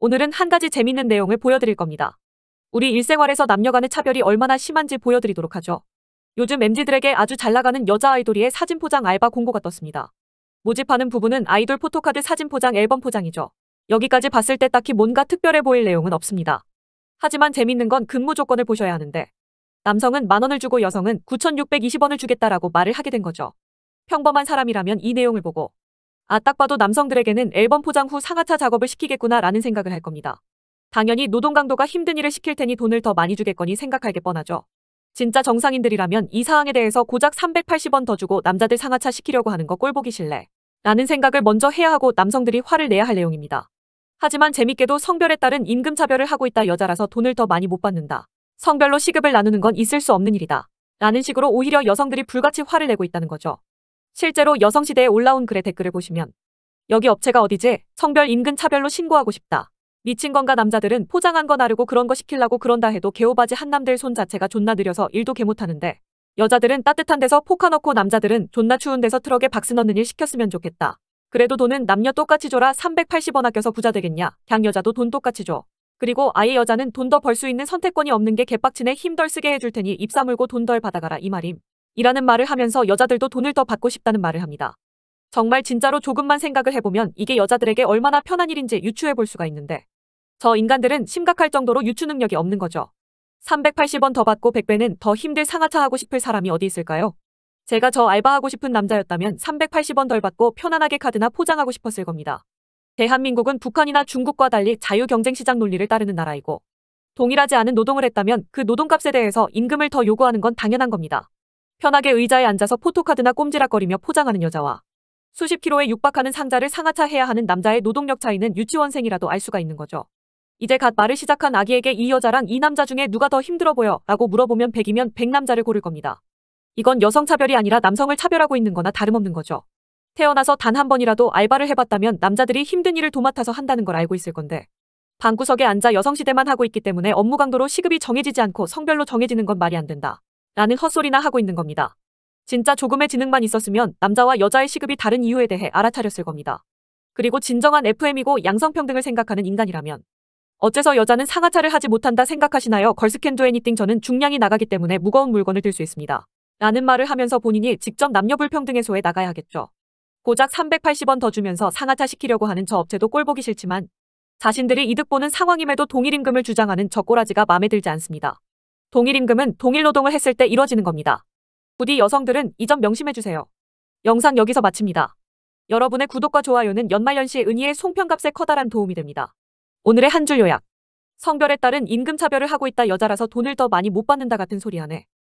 오늘은 한 가지 재밌는 내용을 보여드릴 겁니다. 우리 일생활에서 남녀 간의 차별이 얼마나 심한지 보여드리도록 하죠. 요즘 MZ들에게 아주 잘 나가는 여자 아이돌이의 사진 포장 알바 공고가 떴습니다. 모집하는 부분은 아이돌 포토카드 사진 포장 앨범 포장이죠. 여기까지 봤을 때 딱히 뭔가 특별해 보일 내용은 없습니다. 하지만 재밌는 건 근무 조건을 보셔야 하는데 남성은 만 원을 주고 여성은 9,620원을 주겠다라고 말을 하게 된 거죠. 평범한 사람이라면 이 내용을 보고 아, 딱 봐도 남성들에게는 앨범 포장 후 상하차 작업을 시키겠구나 라는 생각을 할 겁니다. 당연히 노동 강도가 힘든 일을 시킬 테니 돈을 더 많이 주겠거니 생각할 게 뻔하죠. 진짜 정상인들이라면 이 사항에 대해서 고작 380원 더 주고 남자들 상하차 시키려고 하는 거 꼴보기 싫래. 라는 생각을 먼저 해야 하고 남성들이 화를 내야 할 내용입니다. 하지만 재밌게도 성별에 따른 임금차별을 하고 있다 여자라서 돈을 더 많이 못 받는다. 성별로 시급을 나누는 건 있을 수 없는 일이다. 라는 식으로 오히려 여성들이 불같이 화를 내고 있다는 거죠. 실제로 여성시대에 올라온 글의 댓글을 보시면 여기 업체가 어디지? 성별 인근 차별로 신고하고 싶다. 미친 건가 남자들은 포장한 거 나르고 그런 거 시킬라고 그런다 해도 개오바지 한남들 손 자체가 존나 느려서 일도 개 못하는데 여자들은 따뜻한 데서 포카넣고 남자들은 존나 추운 데서 트럭에 박스 넣는 일 시켰으면 좋겠다. 그래도 돈은 남녀 똑같이 줘라 380원 아껴서 부자 되겠냐. 양 여자도 돈 똑같이 줘. 그리고 아예 여자는 돈 더 벌 수 있는 선택권이 없는 게 개빡치네 힘 덜 쓰게 해줄 테니 입 다물고 돈 덜 받아가라 이 말임. 이라는 말을 하면서 여자들도 돈을 더 받고 싶다는 말을 합니다. 정말 진짜로 조금만 생각을 해보면 이게 여자들에게 얼마나 편한 일인지 유추해 볼 수가 있는데 저 인간들은 심각할 정도로 유추 능력이 없는 거죠. 380원 더 받고 100배는 더 힘들 상하차 하고 싶을 사람이 어디 있을까요? 제가 저 알바하고 싶은 남자였다면 380원 덜 받고 편안하게 카드나 포장하고 싶었을 겁니다. 대한민국은 북한이나 중국과 달리 자유경쟁시장 논리를 따르는 나라이고 동일하지 않은 노동을 했다면 그 노동값에 대해서 임금을 더 요구하는 건 당연한 겁니다. 편하게 의자에 앉아서 포토카드나 꼼지락거리며 포장하는 여자와 수십 킬로에 육박하는 상자를 상하차해야 하는 남자의 노동력 차이는 유치원생이라도 알 수가 있는 거죠. 이제 갓 말을 시작한 아기에게 이 여자랑 이 남자 중에 누가 더 힘들어 보여? 라고 물어보면 100이면 100 남자를 고를 겁니다. 이건 여성 차별이 아니라 남성을 차별하고 있는 거나 다름없는 거죠. 태어나서 단 한 번이라도 알바를 해봤다면 남자들이 힘든 일을 도맡아서 한다는 걸 알고 있을 건데 방구석에 앉아 여성시대만 하고 있기 때문에 업무 강도로 시급이 정해지지 않고 성별로 정해지는 건 말이 안 된다. 라는 헛소리나 하고 있는 겁니다. 진짜 조금의 지능만 있었으면 남자와 여자의 시급이 다른 이유에 대해 알아차렸을 겁니다. 그리고 진정한 FM이고 양성평등을 생각하는 인간이라면 어째서 여자는 상하차를 하지 못한다 생각하시나요? 걸스캔도 애니띵 저는 중량이 나가기 때문에 무거운 물건을 들 수 있습니다. 라는 말을 하면서 본인이 직접 남녀불평등 해소에 나가야 하겠죠. 고작 380원 더 주면서 상하차 시키려고 하는 저 업체도 꼴보기 싫지만 자신들이 이득 보는 상황임에도 동일임금을 주장하는 저 꼬라지가 마음에 들지 않습니다. 동일 임금은 동일 노동을 했을 때 이뤄지는 겁니다. 부디 여성들은 이 점 명심해주세요. 영상 여기서 마칩니다. 여러분의 구독과 좋아요는 연말연시의 은희의 송편값에 커다란 도움이 됩니다. 오늘의 한 줄 요약. 성별에 따른 임금 차별을 하고 있다 여자라서 돈을 더 많이 못 받는다 같은 소리 하네.